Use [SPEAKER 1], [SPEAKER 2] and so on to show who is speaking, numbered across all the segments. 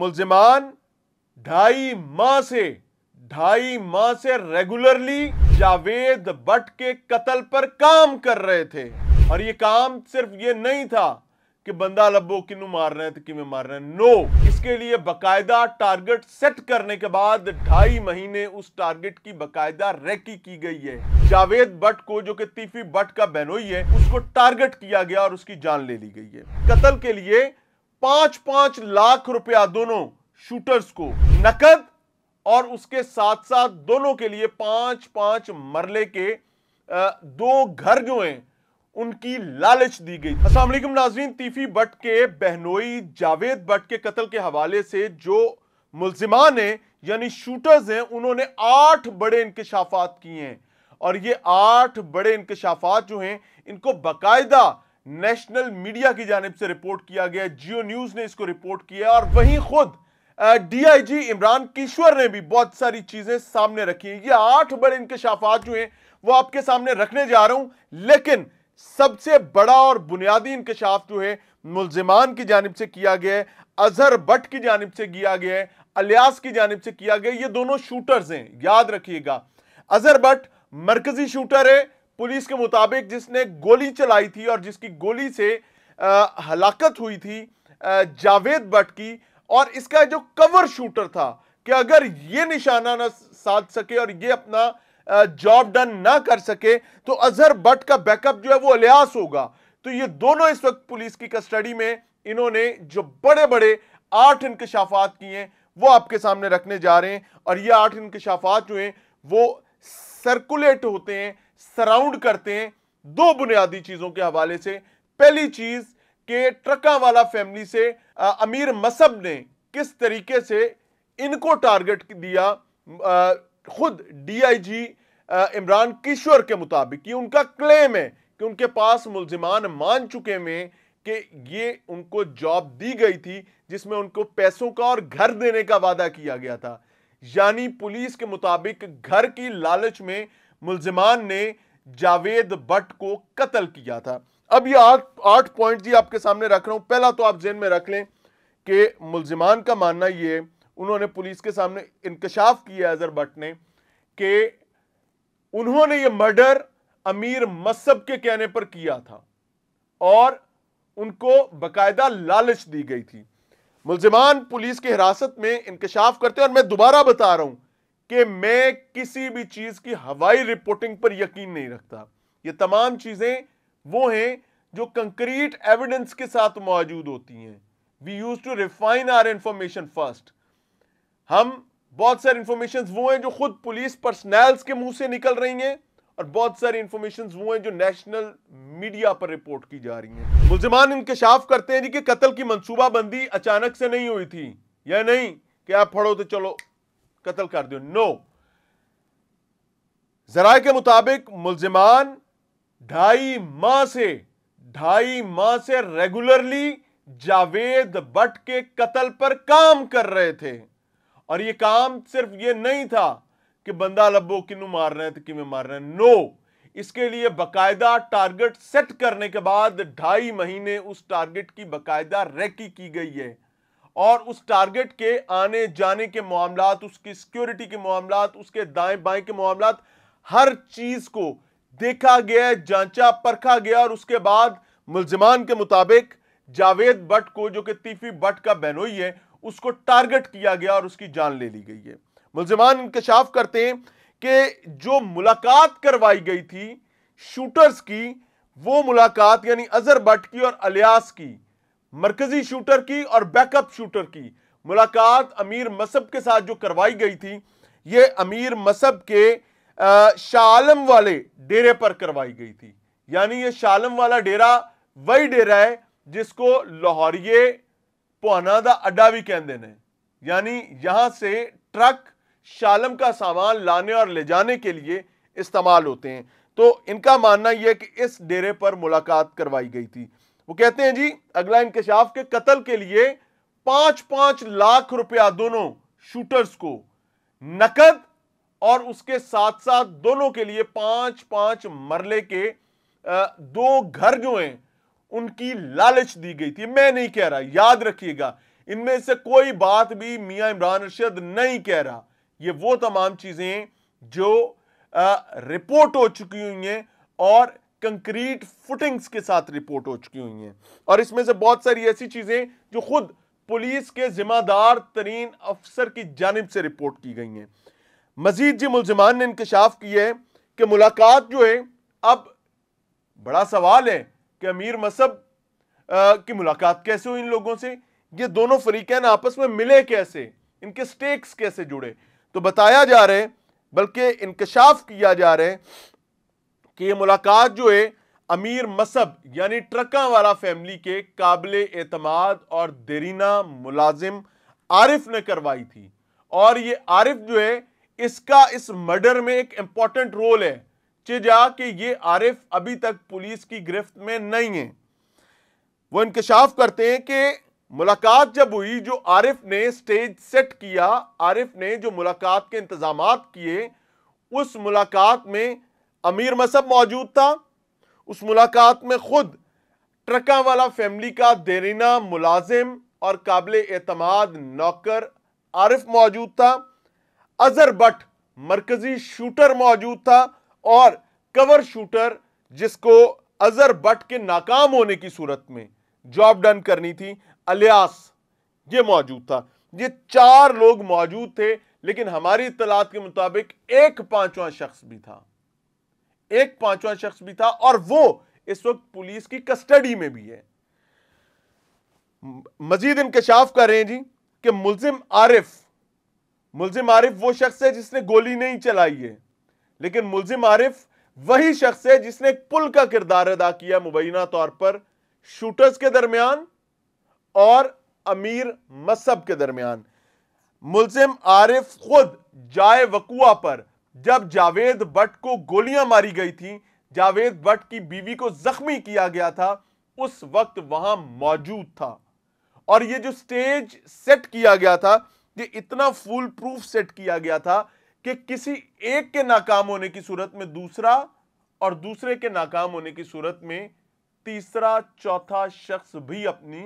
[SPEAKER 1] मुलजिमान ढाई माह से ढाई माह से रेगुलरली जावेद भट्ट के कत्ल पर काम कर रहे थे और ये काम सिर्फ ये नहीं था कि बंदा लबो कि मार रहे थे मैं मार रहे हैं नो तो इसके लिए बकायदा टारगेट सेट करने के बाद ढाई महीने उस टारगेट की बकायदा रेकी की गई है जावेद भट्ट को जो कि तीफी भट्ट का बहनोई है उसको टारगेट किया गया और उसकी जान ले ली गई है कत्ल के लिए पांच पांच लाख रुपया दोनों शूटर्स को नकद और उसके साथ साथ दोनों के लिए पांच पांच मरले के दो घर जो हैं उनकी लालच दी गई असलम नाजरीन तीफी भट्ट के बहनोई जावेद भट्ट के कत्ल के हवाले से जो मुलजमान हैं यानी शूटर्स हैं उन्होंने आठ बड़े इंकशाफात किए हैं और ये आठ बड़े इंकशाफात जो हैं इनको बाकायदा नेशनल मीडिया की जानब से रिपोर्ट किया गया जियो न्यूज ने इसको रिपोर्ट किया और वहीं खुद डीआईजी इमरान किशोर ने भी बहुत सारी चीजें सामने रखी ये आठ बड़े इंकशाफात जो हैं वो आपके सामने रखने जा रहा हूं लेकिन सबसे बड़ा और बुनियादी इंकशाफ जो है मुलजमान की जानब से किया गया है अजहर भट्ट की जानब से किया गया है अलियास की जानब से किया गया ये दोनों शूटर्स हैं याद रखिएगा अजहर भट्ट मरकजी शूटर है पुलिस के मुताबिक जिसने गोली चलाई थी और जिसकी गोली से हलाकत हुई थी जावेद भट्ट की और इसका जो कवर शूटर था कि अगर ये निशाना ना साध सके और ये अपना जॉब डन ना कर सके तो अजहर भट्ट का बैकअप जो है वो अलियास होगा तो ये दोनों इस वक्त पुलिस की कस्टडी में इन्होंने जो बड़े बड़े आठ इंकशाफात किए हैं वो आपके सामने रखने जा रहे हैं और ये आठ इंकशाफात जो हैं वो सर्कुलेट होते हैं सराउंड करते हैं दो बुनियादी चीज़ों के हवाले से पहली चीज़ के ट्रका वाला फैमिली से आ, अमीर मसब ने किस तरीके से इनको टारगेट दिया आ, खुद डीआईजी इमरान किशोर के मुताबिक ये उनका क्लेम है कि उनके पास मुलजमान मान चुके में कि ये उनको जॉब दी गई थी जिसमें उनको पैसों का और घर देने का वादा किया गया था यानी पुलिस के मुताबिक घर की लालच में मुलजमान ने जावेद भट्ट को कत्ल किया था अब ये आठ आठ पॉइंट जी आपके सामने रख रहा हूं पहला तो आप जेन में रख लें कि मुलजमान का मानना ये उन्होंने पुलिस के सामने इंकशाफ किया अजहर भट्ट ने कि उन्होंने ये मर्डर अमीर मसब के कहने पर किया था और उनको बकायदा लालच दी गई थी मुलजमान पुलिस की हिरासत में इंकशाफ करते हैं और मैं दोबारा बता रहा हूं कि मैं किसी भी चीज की हवाई रिपोर्टिंग पर यकीन नहीं रखता ये तमाम चीजें वो हैं जो कंक्रीट एविडेंस के साथ मौजूद होती हैं we use to refine our information first हम बहुत सारी इंफॉर्मेशन वो हैं जो खुद पुलिस पर्सनैल्स के मुंह से निकल रही हैं और बहुत सारी इंफॉर्मेशन वो हैं जो नेशनल मीडिया पर रिपोर्ट की जा रही हैं मुलजमान इंकशाफ करते हैं जी कि कत्ल की मनसूबाबंदी अचानक से नहीं हुई थी या नहीं कि आप फड़ो तो चलो कतल कर दो नो जराए के मुताबिक मुलजमान ढाई माह से ढाई माह से रेगुलरली जावेद भट्ट के कतल पर काम कर रहे थे और यह काम सिर्फ यह नहीं था कि बंदा लबो किनु मार रहे थे कि किमें मार रहे हैं नो तो इसके लिए बकायदा टारगेट सेट करने के बाद ढाई महीने उस टारगेट की बकायदा रेकी की गई है और उस टारगेट के आने जाने के मामला उसकी सिक्योरिटी के मामला उसके दाएं बाएं के मामला हर चीज को देखा गया जांचा परखा गया और उसके बाद मुलजमान के मुताबिक जावेद भट्ट को जो कि तीफी भट्ट का बहनोई है उसको टारगेट किया गया और उसकी जान ले ली गई है मुलजमान इंकशाफ करते हैं कि जो मुलाकात करवाई गई थी शूटर्स की वो मुलाकात यानी अजहर भट्ट की और अलियास की मरकजी शूटर की और बैकअप शूटर की मुलाकात अमीर मसब के साथ जो करवाई गई थी यह अमीर मसब के शालम वाले डेरे पर करवाई गई थी यानी यह शालम वाला डेरा वही डेरा है जिसको लाहौरिए पुहाना का अड्डा भी कहते हैं यानी यहां से ट्रक शालम का सामान लाने और ले जाने के लिए इस्तेमाल होते हैं तो इनका मानना यह कि इस डेरे पर मुलाकात करवाई गई थी वो कहते हैं जी अगला इंकशाफ के कत्ल के लिए पांच पांच लाख रुपया दोनों शूटर्स को नकद और उसके साथ साथ दोनों के लिए पांच पांच मरले के दो घर जो हैं उनकी लालच दी गई थी मैं नहीं कह रहा याद रखिएगा इनमें से कोई बात भी मियां इमरान अरशद नहीं कह रहा ये वो तमाम चीज़ें जो रिपोर्ट हो चुकी हुई हैं और कंक्रीट फुटिंग्स के साथ रिपोर्ट हो चुकी हुई हैं और इसमें से बहुत सारी ऐसी चीज़ें जो खुद पुलिस के जिम्मेदार तरीन अफसर की जानब से रिपोर्ट की गई हैं मजीद जी मुलजमान ने इंकशाफ किया है कि मुलाकात जो है अब बड़ा सवाल है कि अमीर मसब की मुलाकात कैसे हुई इन लोगों से ये दोनों फरीकैन आपस में मिले कैसे इनके स्टेक्स कैसे जुड़े तो बताया जा रहा है बल्कि इंकशाफ किया जा रहा है कि ये मुलाकात जो है अमीर मसब यानी ट्रका वाला फैमिली के काबिल एतमाद और देरीना मुलाजिम आरिफ ने करवाई थी और ये आरिफ जो है इसका इस मर्डर में एक इम्पॉर्टेंट रोल है चिजा कि ये आरिफ अभी तक पुलिस की गिरफ्त में नहीं है वो इंकशाफ करते हैं कि मुलाकात जब हुई जो आरिफ ने स्टेज सेट किया आरिफ ने जो मुलाकात के इंतजाम किए उस मुलाकात में अमीर मसब मौजूद था उस मुलाकात में खुद ट्रका वाला फैमिली का देरीना मुलाजिम और काबिल एतमाद नौकर आरिफ मौजूद था अजहर भट्ट मरकजी शूटर मौजूद था और कवर शूटर जिसको अजहर भट्ट के नाकाम होने की सूरत में जॉब डन करनी थी अलियास ये मौजूद था ये चार लोग मौजूद थे लेकिन हमारी इतलात के मुताबिक एक पांचवा शख्स भी था एक पांचवा शख्स भी था और वो इस वक्त पुलिस की कस्टडी में भी है मजीद इंकशाफ कर रहे हैं जी कि मुलिम आरिफ मुलजिम आरिफ वो शख्स है जिसने गोली नहीं चलाई है लेकिन मुलिम आरिफ वही शख्स है जिसने एक पुल का किरदार अदा किया मुबैना तौर पर शूटर्स के दरमियान और अमीर मसब के दरमियान मुलजिम आरिफ खुद जाए वकुआ पर जब जावेद भट्ट को गोलियां मारी गई थी जावेद भट्ट की बीवी को जख्मी किया गया था उस वक्त वहां मौजूद था और ये जो स्टेज सेट किया गया था ये इतना फुल प्रूफ सेट किया गया था कि किसी एक के नाकाम होने की सूरत में दूसरा और दूसरे के नाकाम होने की सूरत में तीसरा चौथा शख्स भी अपनी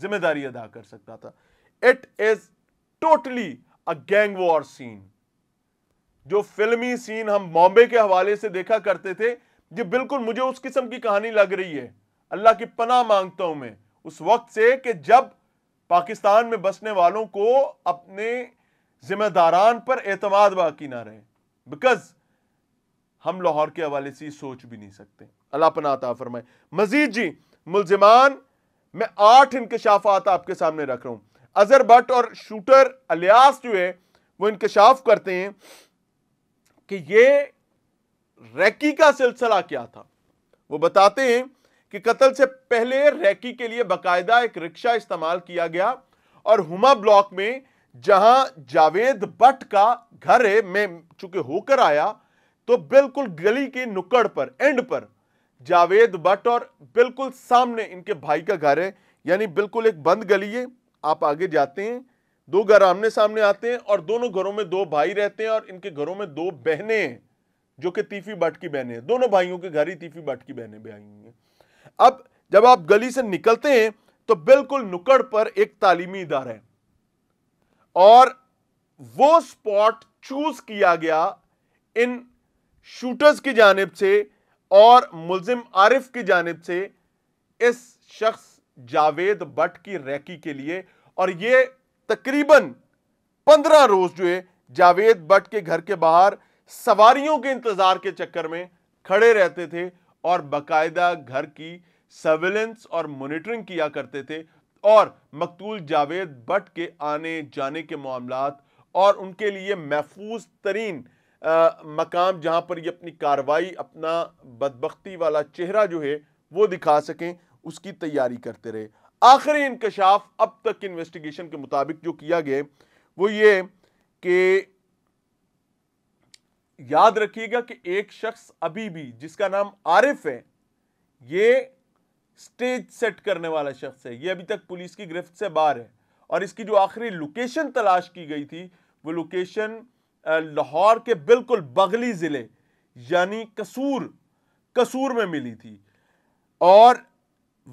[SPEAKER 1] जिम्मेदारी अदा कर सकता था it is totally a gang war scene जो फिल्मी सीन हम बॉम्बे के हवाले से देखा करते थे ये बिल्कुल मुझे उस किस्म की कहानी लग रही है अल्लाह की पनाह मांगता हूं मैं उस वक्त से कि जब पाकिस्तान में बसने वालों को अपने जिम्मेदारान पर एतमाद बाकी ना रहे बिकॉज हम लाहौर के हवाले से सोच भी नहीं सकते अल्लाह पनाता फरमाए मजीद जी मुलजमान मैं आठ इंकशाफात आपके सामने रख रहा हूं अजहर भट्ट और शूटर अलियास जो है वो इंकशाफ करते हैं कि ये रैकी का सिलसिला क्या था वो बताते हैं कि कत्ल से पहले रैकी के लिए बकायदा एक रिक्शा इस्तेमाल किया गया और हुमा ब्लॉक में जहां जावेद भट्ट का घर है मैं चूंकि होकर आया तो बिल्कुल गली के नुक्कड़ पर एंड पर जावेद भट्ट और बिल्कुल सामने इनके भाई का घर है यानी बिल्कुल एक बंद गली है आप आगे जाते हैं दो घर आमने सामने आते हैं और दोनों घरों में दो भाई रहते हैं और इनके घरों में दो बहनें हैं जो कि तीफी भट्ट की बहनें हैं दोनों भाइयों के घर ही तीफी भट्ट की बहनें भी आई हुई हैं अब जब आप गली से निकलते हैं तो बिल्कुल नुकड़ पर एक तालीमी इदारा है और वो स्पॉट चूज किया गया इन शूटर्स की जानब से और मुलजिम आरिफ की जानब से इस शख्स जावेद भट्ट की रैकी के लिए और ये तकरीबन पंद्रह रोज जो है जावेद भट्ट के घर के बाहर सवारियों के इंतजार के चक्कर में खड़े रहते थे और बाकायदा घर की सर्विलेंस और मॉनिटरिंग किया करते थे और मकतूल जावेद भट्ट के आने जाने के मामला और उनके लिए महफूज तरीन आ, मकाम जहां पर ये अपनी कार्रवाई अपना बदबख्ती वाला चेहरा जो है वो दिखा सकें उसकी तैयारी करते रहे आखिरी इंकशाफ अब तक इन्वेस्टिगेशन के मुताबिक जो किया गया वो ये कि याद रखिएगा कि एक शख्स अभी भी जिसका नाम आरिफ है ये स्टेज सेट करने वाला शख्स है ये अभी तक पुलिस की गिरफ्त से बाहर है और इसकी जो आखिरी लोकेशन तलाश की गई थी वो लोकेशन लाहौर के बिल्कुल बगली ज़िले यानी कसूर कसूर में मिली थी और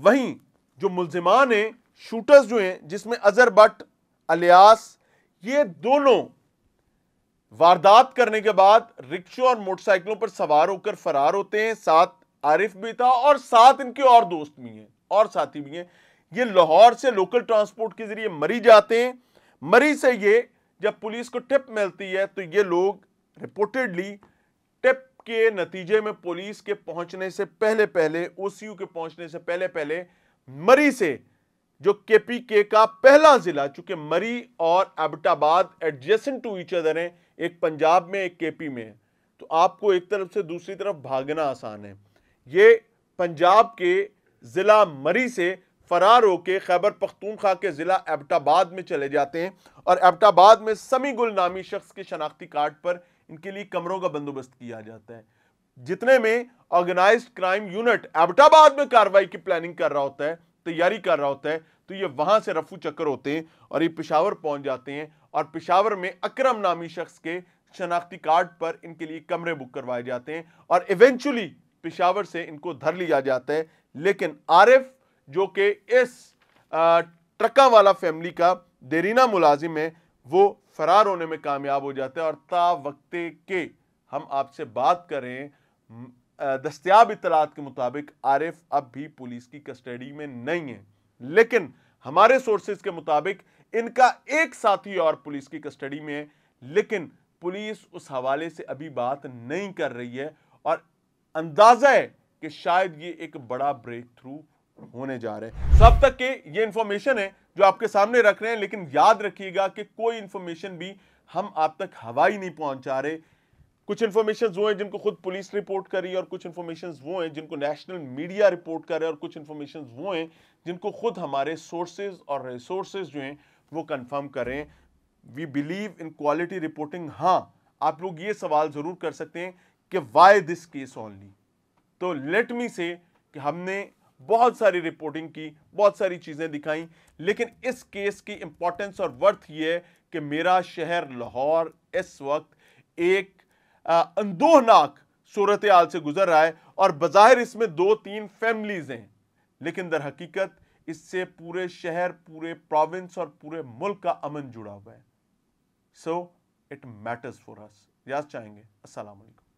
[SPEAKER 1] वहीं जो मुलजमान हैं शूटर्स जो हैं जिसमें अजहर भट्ट अलियास ये दोनों वारदात करने के बाद रिक्शों और मोटरसाइकिलों पर सवार होकर फरार होते हैं साथ आरिफ भी था और साथ इनके और दोस्त भी हैं और साथी भी हैं ये लाहौर से लोकल ट्रांसपोर्ट के जरिए मरी जाते हैं मरी से ये जब पुलिस को टिप मिलती है तो ये लोग रिपोर्टेडली टिप के नतीजे में पुलिस के पहुंचने से पहले पहले ओ के पहुंचने से पहले पहले मरी से जो केपीके का पहला जिला चूंकि मरी और Abbottabad adjacent to each other हैं एक पंजाब में एक केपी में तो आपको एक तरफ से दूसरी तरफ भागना आसान है ये पंजाब के ज़िला मरी से फरार होकर खैबर पख्तूनखा के ज़िला एबटाबाद में चले जाते हैं और एबटाबाद में समी गुल नामी शख्स के शनाख्ती कार्ड पर इनके लिए कमरों का बंदोबस्त किया जाता है जितने में ऑर्गेनाइज्ड क्राइम यूनिट एबटाबाद में कार्रवाई की प्लानिंग कर रहा होता है तैयारी कर रहा होता है तो ये वहां से रफू चक्कर होते हैं और ये पिशावर पहुंच जाते हैं और पिशावर में अक्रम नामी शख्स के शनाख्ती कार्ड पर इनके लिए कमरे बुक करवाए जाते हैं और इवेंचुअली पिशावर से इनको धर लिया जाता है लेकिन आरिफ जो कि इस ट्रका वाला फैमिली का देरीना मुलाजिम है वो फरार होने में कामयाब हो जाता है और ता वक्ते के हम आपसे बात करें दस्तियाब इतलात के मुताबिक आरिफ अब भी पुलिस की कस्टडी में नहीं है लेकिन हमारे सोर्सेज के मुताबिक इनका एक साथी और पुलिस की कस्टडी में है लेकिन पुलिस उस हवाले से अभी बात नहीं कर रही है और अंदाज़ा है कि शायद ये एक बड़ा ब्रेक थ्रू होने जा रहे हैं सब तक के ये इंफॉर्मेशन है जो आपके सामने रख रहे हैं लेकिन याद रखिएगा कि कोई इंफॉर्मेशन भी हम आप तक हवाई नहीं पहुंचा रहे कुछ इन्फॉर्मेशन वो हैं जिनको खुद पुलिस रिपोर्ट करी और कुछ इन्फॉर्मेशन वो हैं जिनको नेशनल मीडिया रिपोर्ट करे और कुछ इन्फॉर्मेशन वो हैं जिनको खुद हमारे सोर्सेज और रिसोर्सेज जो हैं वो कंफर्म करें we believe in quality reporting हाँ आप लोग ये सवाल ज़रूर कर सकते हैं कि वाई दिस केस ओनली तो लेट मी से कि हमने बहुत सारी रिपोर्टिंग की बहुत सारी चीज़ें दिखाई लेकिन इस केस की इम्पोर्टेंस और वर्थ ये है कि मेरा शहर लाहौर इस वक्त एक अंदोहनाक सूरत आल से गुजर रहा है और बाहर इसमें दो तीन फैमिलीज हैं लेकिन दर हकीकत इससे पूरे शहर पूरे प्रोविंस और पूरे मुल्क का अमन जुड़ा हुआ है so it matters for us याद चाहेंगे असलकम